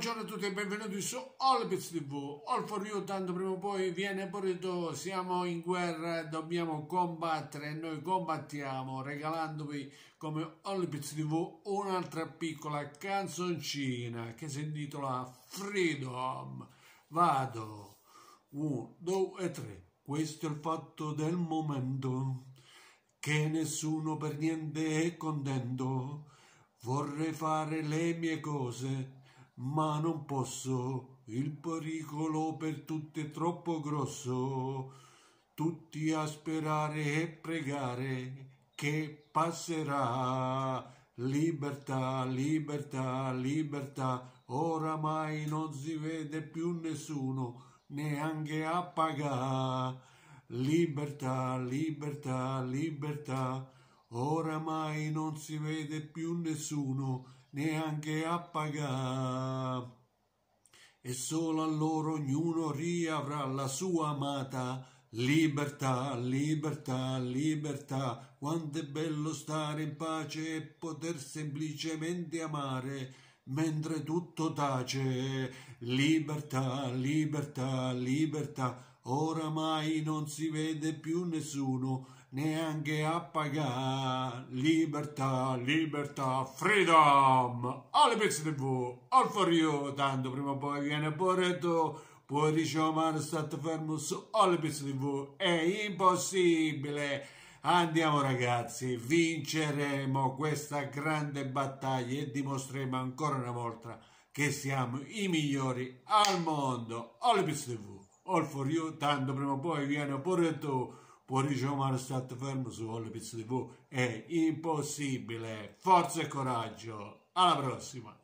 Buongiorno a tutti e benvenuti su Olbiz TV. All for you, tanto prima o poi viene Burrito. Siamo in guerra, dobbiamo combattere e noi combattiamo regalandovi come Olbiz TV un'altra piccola canzoncina che si intitola Freedom. Vado. 1, 2 e 3. Questo è il fatto del momento che nessuno per niente è contento. Vorrei fare le mie cose ma non posso, il pericolo per tutti è troppo grosso, tutti a sperare e pregare che passerà. Libertà, libertà, libertà, oramai non si vede più nessuno, neanche a pagare. Libertà, libertà, libertà oramai non si vede più nessuno neanche a pagare. E solo allora ognuno riavrà la sua amata libertà, libertà, libertà. Quanto è bello stare in pace e poter semplicemente amare mentre tutto tace. Libertà, libertà, libertà, oramai non si vede più nessuno, neanche a pagare. Libertà, libertà, freedom! Alle pezze TV, al fario, tanto prima o poi viene Boreto, poi diciamo, state fermo su alle pezze TV, è impossibile! Andiamo ragazzi, vinceremo questa grande battaglia e dimostreremo ancora una volta che siamo i migliori al mondo. Olympus TV, all for you, tanto prima o poi viene pure tu. Può ricevere stato fermo su Olympus TV, è impossibile. Forza e coraggio, alla prossima!